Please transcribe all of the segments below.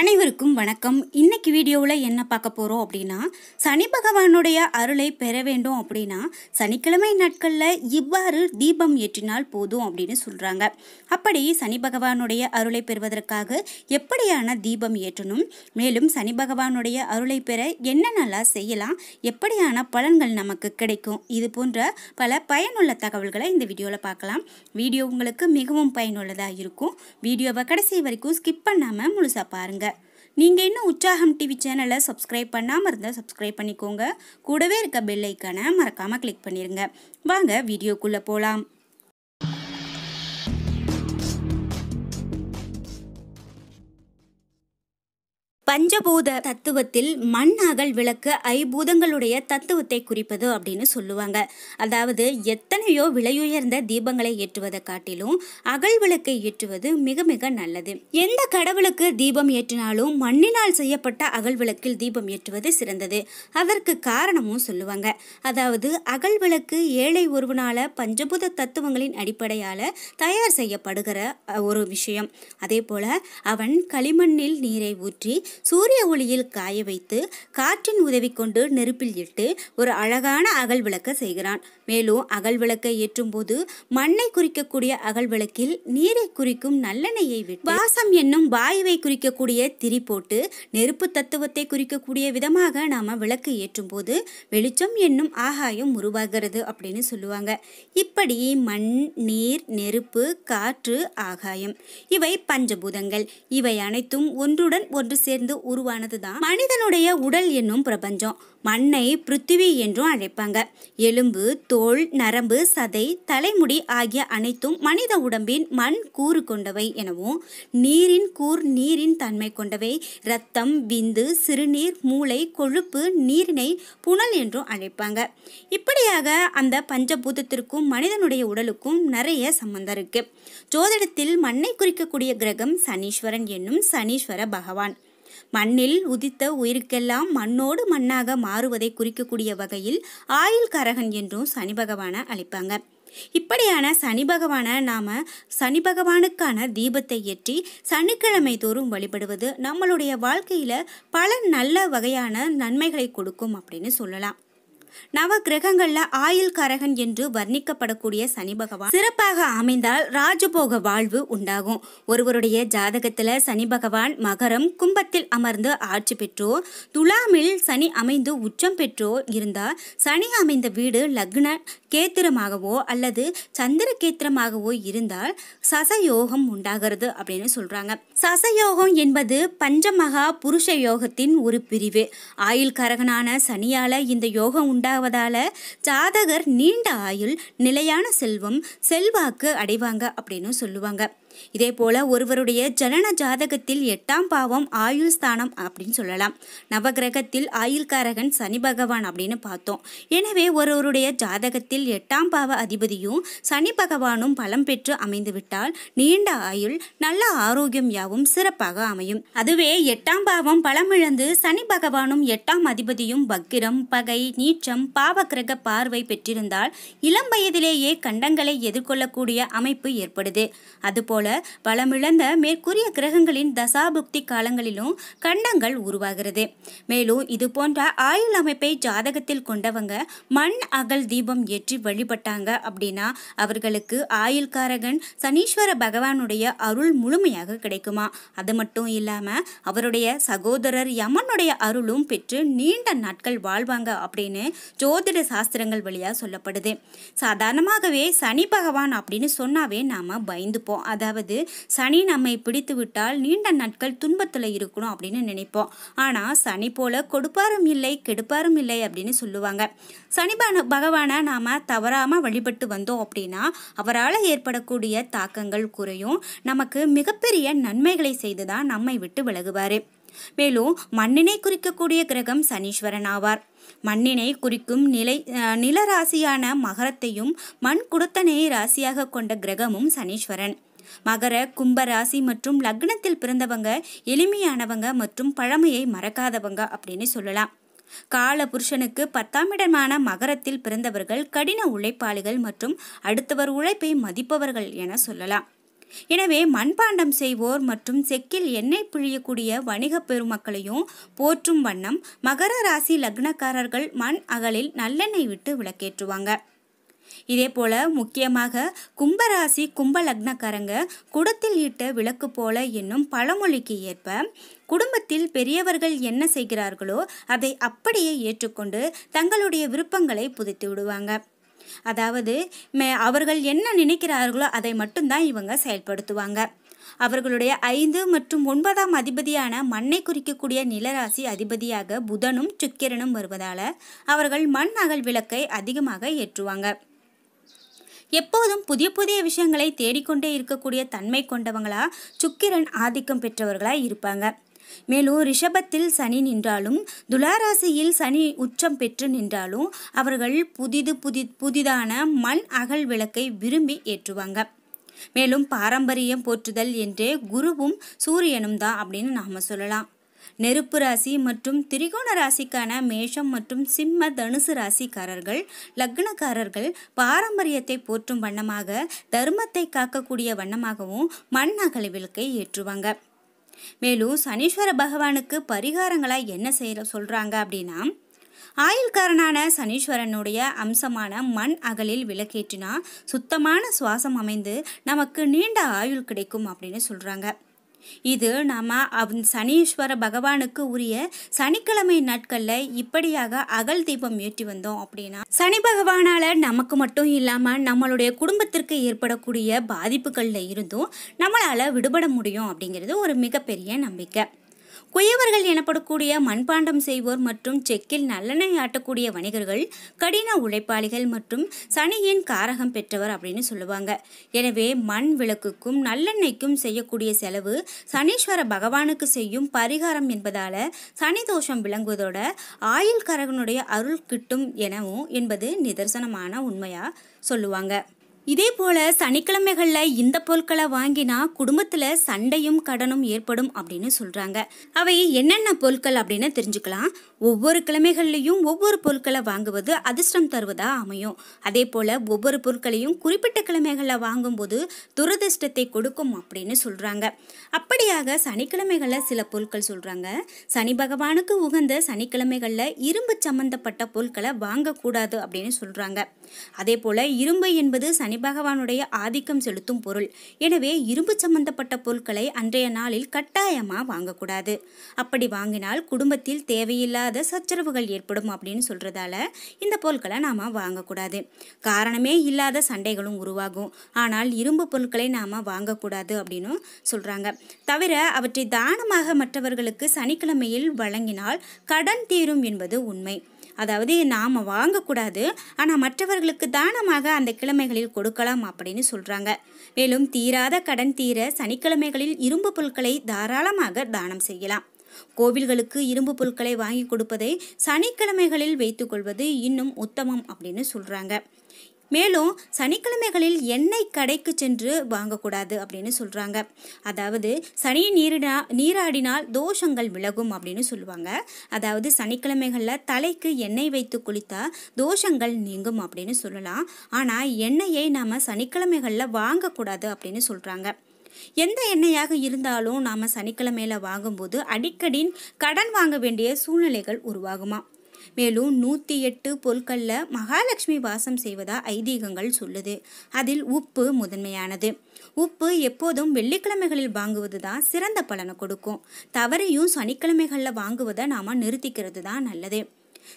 அனைவருக்கும் வணக்கம் இன்னைக்கு வீடியோவில் என்ன பார்க்க போகிறோம் அப்படின்னா சனி பகவானுடைய அருளை பெற வேண்டும் அப்படின்னா சனிக்கிழமை நாட்களில் இவ்வாறு தீபம் ஏற்றினால் போதும் அப்படின்னு சொல்கிறாங்க அப்படி சனி பகவானுடைய அருளை பெறுவதற்காக எப்படியான தீபம் ஏற்றணும் மேலும் சனி பகவானுடைய அருளை பெற என்னென்னலாம் செய்யலாம் எப்படியான பலன்கள் நமக்கு கிடைக்கும் இது போன்ற பல பயனுள்ள தகவல்களை இந்த வீடியோவில் பார்க்கலாம் வீடியோ உங்களுக்கு மிகவும் பயனுள்ளதாக இருக்கும் வீடியோவை கடைசி வரைக்கும் ஸ்கிப் பண்ணாமல் முழுசாக பாருங்கள் நீங்கள் இன்னும் உற்சாகம் டிவி சேனலை சப்ஸ்கிரைப் பண்ணாமல் இருந்தால் சப்ஸ்கிரைப் பண்ணிக்கோங்க கூடவே இருக்க பெல் ஐக்கானை மறக்காமல் கிளிக் பண்ணிடுங்க வாங்க வீடியோக்குள்ளே போகலாம் பஞ்சபூத தத்துவத்தில் மண் அகல் விளக்கு ஐபூதங்களுடைய தத்துவத்தை குறிப்பது அப்படின்னு சொல்லுவாங்க அதாவது எத்தனையோ விலையுயர்ந்த தீபங்களை ஏற்றுவதை காட்டிலும் அகல் விளக்கை ஏற்றுவது மிக மிக நல்லது எந்த கடவுளுக்கு தீபம் ஏற்றினாலும் மண்ணினால் செய்யப்பட்ட அகல் விளக்கில் தீபம் ஏற்றுவது சிறந்தது அதற்கு காரணமும் சொல்லுவாங்க அதாவது அகல் விளக்கு ஏழை ஒருவனால பஞ்சபூத தத்துவங்களின் அடிப்படையால தயார் செய்யப்படுகிற ஒரு விஷயம் அதே போல அவன் களிமண்ணில் நீரை ஊற்றி சூரிய ஒளியில் காய வைத்து காற்றின் உதவி கொண்டு நெருப்பில் இட்டு ஒரு அழகான அகல் விளக்க செய்கிறான் மேலும் அகல் விளக்கை ஏற்றும் போது மண்ணை குறிக்கக்கூடிய அகல் விளக்கில் நீரை குறிக்கும் நல்லெண்ணெயை விட்டு வாசம் என்னும் வாயுவை குறிக்கக்கூடிய திரி போட்டு நெருப்பு தத்துவத்தை குறிக்கக்கூடிய விதமாக நாம் விளக்கு ஏற்றும் போது வெளிச்சம் என்னும் ஆகாயம் உருவாகிறது அப்படின்னு சொல்லுவாங்க இப்படி மண் நீர் நெருப்பு காற்று ஆகாயம் இவை பஞ்சபூதங்கள் இவை அனைத்தும் ஒன்றுடன் ஒன்று சேர்ந்து இருந்து உருவானது தான் மனிதனுடைய உடல் என்னும் பிரபஞ்சம் மண்ணை பிருத்திவி என்றும் அழைப்பாங்க எலும்பு தோல் நரம்பு சதை தலைமுடி ஆகிய அனைத்தும் மனித உடம்பின் மண் கூறு கொண்டவை எனவும் நீரின் கூர் நீரின் தன்மை கொண்டவை இரத்தம் விந்து சிறுநீர் மூளை கொழுப்பு நீரினை புனல் என்றும் அழைப்பாங்க இப்படியாக அந்த பஞ்சபூதத்திற்கும் மனிதனுடைய உடலுக்கும் நிறைய சம்பந்தம் இருக்கு ஜோதிடத்தில் மண்ணை குறிக்கக்கூடிய கிரகம் சனீஸ்வரன் என்னும் சனீஸ்வர பகவான் மண்ணில் உதித்த உயிருக்கெல்லாம் மண்ணோடு மண்ணாக மாறுவதை குறிக்கக்கூடிய வகையில் ஆயுள் கரகன் என்றும் சனி பகவானை அழைப்பாங்க இப்படியான சனி பகவானை நாம் சனி பகவானுக்கான தீபத்தை ஏற்றி சனிக்கிழமை தோறும் வழிபடுவது நம்மளுடைய வாழ்க்கையில் பல நல்ல வகையான நன்மைகளை கொடுக்கும் அப்படின்னு சொல்லலாம் நவ கிரகங்கள்ல ஆயுள் கரகன் என்று வர்ணிக்கப்படக்கூடிய சனி பகவான் சிறப்பாக அமைந்தால் ராஜபோக வாழ்வு உண்டாகும் ஒருவருடைய ஜாதகத்துல சனி பகவான் மகரம் கும்பத்தில் அமர்ந்து ஆட்சி பெற்றோ துலாமில் சனி அமைந்து உச்சம் பெற்றோ இருந்தால் சனி அமைந்த வீடு லக்ன கேத்திரமாகவோ அல்லது சந்திர கேத்திரமாகவோ இருந்தால் சசயோகம் உண்டாகிறது அப்படின்னு சொல்றாங்க சசயோகம் என்பது பஞ்சமகா புருஷ யோகத்தின் ஒரு பிரிவு ஆயுள் கரகனான சனியால இந்த யோகம் உண்டாவதால ஜாதகர் நீண்ட ஆயுள் நிலையான செல்வம் செல்வாக்கு அடைவாங்க அப்படின்னு சொல்லுவாங்க போல ஒருவருடைய ஜனன ஜாதகத்தில் எட்டாம் பாவம் ஆயுள் ஸ்தானம் அப்படின்னு சொல்லலாம் நவகிரகத்தில் ஆயுள்காரகன் சனி பகவான் அப்படின்னு பார்த்தோம் எனவே ஒருவருடைய ஜாதகத்தில் எட்டாம் பாவ அதிபதியும் சனி பகவானும் பலம் பெற்று அமைந்துவிட்டால் நீண்ட ஆயுள் நல்ல ஆரோக்கியம் யாவும் சிறப்பாக அமையும் அதுவே எட்டாம் பாவம் பலமிழந்து சனி பகவானும் எட்டாம் அதிபதியும் வக்கிரம் பகை நீச்சம் கிரக பார்வை பெற்றிருந்தால் இளம் வயதிலேயே கண்டங்களை எதிர்கொள்ளக்கூடிய அமைப்பு ஏற்படுது அதுபோல பலமிழந்த மேற்கூறிய கிரகங்களின் தசாபுக்தி காலங்களிலும் கண்டங்கள் உருவாகிறது மேலும் இது போன்ற ஆயுள் அமைப்பை ஜாதகத்தில் கொண்டவங்க மண் அகல் தீபம் ஏற்றி வழிபட்டாங்க அப்படின்னா அவர்களுக்கு ஆயுள் காரகன் சனீஸ்வர பகவானுடைய அருள் முழுமையாக கிடைக்குமா அது மட்டும் இல்லாமல் அவருடைய சகோதரர் யமனுடைய அருளும் பெற்று நீண்ட நாட்கள் வாழ்வாங்க அப்படின்னு ஜோதிட சாஸ்திரங்கள் வழியாக சொல்லப்படுது சாதாரணமாகவே சனி பகவான் அப்படின்னு சொன்னாவே நாம் பயந்துப்போம் அதை அதாவது சனி நம்மை பிடித்து விட்டால் நீண்ட நாட்கள் துன்பத்தில் இருக்கணும் அப்படின்னு நினைப்போம் ஆனால் சனி போல கொடுப்பாரும் இல்லை கெடுப்பாரும் இல்லை அப்படின்னு சொல்லுவாங்க சனி பகவானை நாம் தவறாமல் வழிபட்டு வந்தோம் அப்படின்னா அவரால் ஏற்படக்கூடிய தாக்கங்கள் குறையும் நமக்கு மிகப்பெரிய நன்மைகளை செய்து தான் நம்மை விட்டு விலகுவார் மேலும் மண்ணினை குறிக்கக்கூடிய கிரகம் சனீஸ்வரன் ஆவார் மண்ணினை குறிக்கும் நிலை நில ராசியான மகரத்தையும் மண் குடுத்தனையை ராசியாக கொண்ட கிரகமும் சனீஸ்வரன் மகர கும்ப ராசி மற்றும் லக்னத்தில் பிறந்தவங்க எளிமையானவங்க மற்றும் பழமையை மறக்காதவங்க அப்படின்னு சொல்லலாம் கால புருஷனுக்கு பத்தாம் இடமான மகரத்தில் பிறந்தவர்கள் கடின உழைப்பாளிகள் மற்றும் அடுத்தவர் உழைப்பை மதிப்பவர்கள் என சொல்லலாம் எனவே மண்பாண்டம் செய்வோர் மற்றும் செக்கில் எண்ணெய் பிழியக்கூடிய வணிக பெருமக்களையும் போற்றும் வண்ணம் மகர ராசி லக்னக்காரர்கள் மண் அகலில் நல்லெண்ணெய் விட்டு விளக்கேற்றுவாங்க இதே போல் முக்கியமாக கும்பராசி கும்ப லக்னக்காரங்க குடத்தில் ஈட்ட விளக்கு போல என்னும் பழமொழிக்கு ஏற்ப குடும்பத்தில் பெரியவர்கள் என்ன செய்கிறார்களோ அதை அப்படியே ஏற்றுக்கொண்டு தங்களுடைய விருப்பங்களை புதைத்து விடுவாங்க அதாவது மே அவர்கள் என்ன நினைக்கிறார்களோ அதை மட்டும்தான் இவங்க செயல்படுத்துவாங்க அவர்களுடைய ஐந்து மற்றும் ஒன்பதாம் அதிபதியான மண்ணை குறிக்கக்கூடிய நிலராசி அதிபதியாக புதனும் சுக்கிரனும் வருவதால் அவர்கள் மண் அகல் விளக்கை அதிகமாக ஏற்றுவாங்க எப்போதும் புதிய புதிய விஷயங்களை தேடிக்கொண்டே இருக்கக்கூடிய தன்மை கொண்டவங்களா சுக்கிரன் ஆதிக்கம் பெற்றவர்களாக இருப்பாங்க மேலும் ரிஷபத்தில் சனி நின்றாலும் துலாராசியில் சனி உச்சம் பெற்று நின்றாலும் அவர்கள் புதிது புதி புதிதான மண் அகல் விளக்கை விரும்பி ஏற்றுவாங்க மேலும் பாரம்பரியம் போற்றுதல் என்றே குருவும் சூரியனும் தான் அப்படின்னு நாம சொல்லலாம் நெருப்பு ராசி மற்றும் திரிகோண ராசிக்கான மேஷம் மற்றும் சிம்ம தனுசு ராசிக்காரர்கள் லக்னக்காரர்கள் பாரம்பரியத்தை போற்றும் வண்ணமாக தர்மத்தை காக்கக்கூடிய வண்ணமாகவும் மண் விளக்கை ஏற்றுவாங்க மேலும் சனீஸ்வர பகவானுக்கு பரிகாரங்களாக என்ன செய்ய சொல்கிறாங்க அப்படின்னா ஆயுள்காரனான சனீஸ்வரனுடைய அம்சமான மண் அகலில் விளக்கேற்றினா சுத்தமான சுவாசம் அமைந்து நமக்கு நீண்ட ஆயுள் கிடைக்கும் அப்படின்னு சொல்கிறாங்க இது நாம் அவன் சனீஸ்வர பகவானுக்கு உரிய சனிக்கிழமை நாட்களில் இப்படியாக அகல் தீபம் ஏற்றி வந்தோம் அப்படின்னா சனி பகவானால் நமக்கு மட்டும் இல்லாமல் நம்மளுடைய குடும்பத்திற்கு ஏற்படக்கூடிய பாதிப்புகளில் இருந்தும் நம்மளால் விடுபட முடியும் அப்படிங்கிறது ஒரு மிகப்பெரிய நம்பிக்கை குயவர்கள் எனப்படக்கூடிய மண்பாண்டம் செய்வோர் மற்றும் செக்கில் நல்லெண்ணெய் ஆட்டக்கூடிய வணிகர்கள் கடின உழைப்பாளிகள் மற்றும் சனியின் காரகம் பெற்றவர் அப்படின்னு சொல்லுவாங்க எனவே மண் விளக்குக்கும் நல்லெண்ணெய்க்கும் செய்யக்கூடிய செலவு சனீஸ்வர பகவானுக்கு செய்யும் பரிகாரம் என்பதால சனி தோஷம் விளங்குவதோட ஆயுள் கரகனுடைய அருள் கிட்டும் எனவும் என்பது நிதர்சனமான உண்மையா சொல்லுவாங்க இதே போல சனிக்கிழமைகளில் இந்த பொருட்களை வாங்கினா குடும்பத்தில் சண்டையும் கடனும் ஏற்படும் அப்படின்னு சொல்கிறாங்க அவை என்னென்ன பொருட்கள் அப்படின்னு தெரிஞ்சுக்கலாம் ஒவ்வொரு கிழமைகள்லையும் ஒவ்வொரு பொருட்களை வாங்குவது அதிர்ஷ்டம் தருவதாக அமையும் அதே போல் ஒவ்வொரு பொருட்களையும் குறிப்பிட்ட கிழமைகளில் வாங்கும்போது துரதிர்ஷ்டத்தை கொடுக்கும் அப்படின்னு சொல்கிறாங்க அப்படியாக சனிக்கிழமைகளில் சில பொருட்கள் சொல்கிறாங்க சனி பகவானுக்கு உகந்த சனிக்கிழமைகளில் இரும்பு சம்பந்தப்பட்ட பொருட்களை வாங்கக்கூடாது அப்படின்னு சொல்கிறாங்க அதே போல் இரும்பு என்பது சனி பகவானுடைய ஆதிக்கம் செலுத்தும் பொருள் எனவே இரும்பு சம்பந்தப்பட்ட பொருட்களை அன்றைய நாளில் கட்டாயமாக வாங்கக்கூடாது அப்படி வாங்கினால் குடும்பத்தில் தேவையில்லாத இல்லாத சச்சரவுகள் ஏற்படும் அப்படின்னு சொல்கிறதால இந்த பொருட்களை நாம் வாங்கக்கூடாது காரணமே இல்லாத சண்டைகளும் உருவாகும் ஆனால் இரும்பு பொருட்களை நாம் வாங்கக்கூடாது அப்படின்னு சொல்கிறாங்க தவிர அவற்றை தானமாக மற்றவர்களுக்கு சனிக்கிழமையில் வழங்கினால் கடன் தீரும் என்பது உண்மை அதாவது நாம் வாங்கக்கூடாது ஆனால் மற்றவர்களுக்கு தானமாக அந்த கிழமைகளில் கொடுக்கலாம் அப்படின்னு சொல்கிறாங்க மேலும் தீராத கடன் தீர சனிக்கிழமைகளில் இரும்பு பொருட்களை தாராளமாக தானம் செய்யலாம் கோவில்களுக்கு இரும்பு பொருட்களை வாங்கி கொடுப்பதை சனிக்கிழமைகளில் வைத்துக்கொள்வது இன்னும் உத்தமம் அப்படின்னு சொல்கிறாங்க மேலும் சனிக்கிழமைகளில் எண்ணெய் கடைக்கு சென்று வாங்கக்கூடாது அப்படின்னு சொல்கிறாங்க அதாவது சனி நீரிடா நீராடினால் தோஷங்கள் விலகும் அப்படின்னு சொல்லுவாங்க அதாவது சனிக்கிழமைகளில் தலைக்கு எண்ணெய் வைத்து குளித்தா தோஷங்கள் நீங்கும் அப்படின்னு சொல்லலாம் ஆனால் எண்ணெயை நாம் சனிக்கிழமைகளில் வாங்கக்கூடாது அப்படின்னு சொல்கிறாங்க எந்த எண்ணெயாக இருந்தாலும் நாம் சனிக்கிழமையில் வாங்கும்போது அடிக்கடி கடன் வாங்க வேண்டிய சூழ்நிலைகள் உருவாகுமா மேலும் நூற்றி எட்டு பொருட்களில் மகாலட்சுமி வாசம் செய்வதா ஐதீகங்கள் சொல்லுது அதில் உப்பு முதன்மையானது உப்பு எப்போதும் வெள்ளிக்கிழமைகளில் வாங்குவது தான் சிறந்த பலனை கொடுக்கும் தவறையும் சனிக்கிழமைகளில் வாங்குவதை நாம் நிறுத்திக்கிறது தான் நல்லது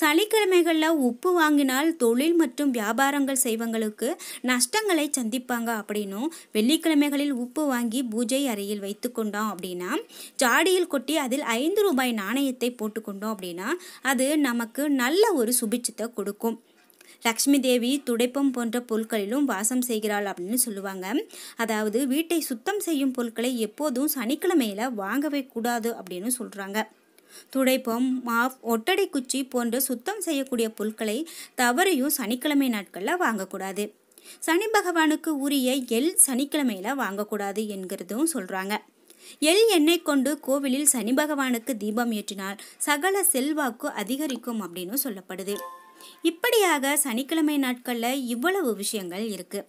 சனிக்கிழமைகளில் உப்பு வாங்கினால் தொழில் மற்றும் வியாபாரங்கள் செய்வங்களுக்கு நஷ்டங்களை சந்திப்பாங்க அப்படின்னும் வெள்ளிக்கிழமைகளில் உப்பு வாங்கி பூஜை அறையில் வைத்து கொண்டோம் அப்படின்னா ஜாடியில் கொட்டி அதில் ஐந்து ரூபாய் நாணயத்தை போட்டுக்கொண்டோம் அப்படின்னா அது நமக்கு நல்ல ஒரு சுபிட்சத்தை கொடுக்கும் லக்ஷ்மி தேவி துடைப்பம் போன்ற பொருட்களிலும் வாசம் செய்கிறாள் அப்படின்னு சொல்லுவாங்க அதாவது வீட்டை சுத்தம் செய்யும் பொருட்களை எப்போதும் சனிக்கிழமையில் வாங்கவே கூடாது அப்படின்னு சொல்கிறாங்க துடைப்பம் மாப் ஒட்டடை குச்சி போன்ற சுத்தம் செய்யக்கூடிய பொருட்களை தவறையும் சனிக்கிழமை நாட்களில் வாங்கக்கூடாது சனி பகவானுக்கு உரிய எல் சனிக்கிழமையில் வாங்கக்கூடாது என்கிறதும் சொல்கிறாங்க எல் எண்ணெய் கொண்டு கோவிலில் சனி பகவானுக்கு தீபம் ஏற்றினால் சகல செல்வாக்கு அதிகரிக்கும் அப்படின்னு சொல்லப்படுது இப்படியாக சனிக்கிழமை நாட்களில் இவ்வளவு விஷயங்கள் இருக்குது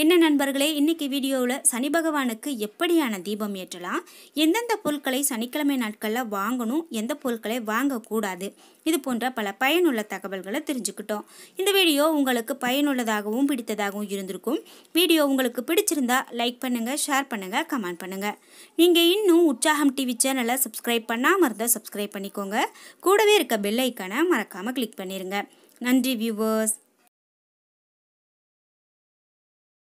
என்ன நண்பர்களே இன்றைக்கி வீடியோவில் சனி பகவானுக்கு எப்படியான தீபம் ஏற்றலாம் எந்தெந்த பொருட்களை சனிக்கிழமை நாட்களில் வாங்கணும் எந்த பொருட்களை வாங்கக்கூடாது இது போன்ற பல பயனுள்ள தகவல்களை தெரிஞ்சுக்கிட்டோம் இந்த வீடியோ உங்களுக்கு பயனுள்ளதாகவும் பிடித்ததாகவும் இருந்திருக்கும் வீடியோ உங்களுக்கு பிடிச்சிருந்தா லைக் பண்ணுங்கள் ஷேர் பண்ணுங்கள் கமெண்ட் பண்ணுங்கள் நீங்கள் இன்னும் உற்சாகம் டிவி சேனலை சப்ஸ்கிரைப் பண்ணாமல் இருந்தால் சப்ஸ்கிரைப் பண்ணிக்கோங்க கூடவே இருக்க பெல்லைக்கான மறக்காமல் கிளிக் பண்ணிடுங்க நன்றி வியூவர்ஸ்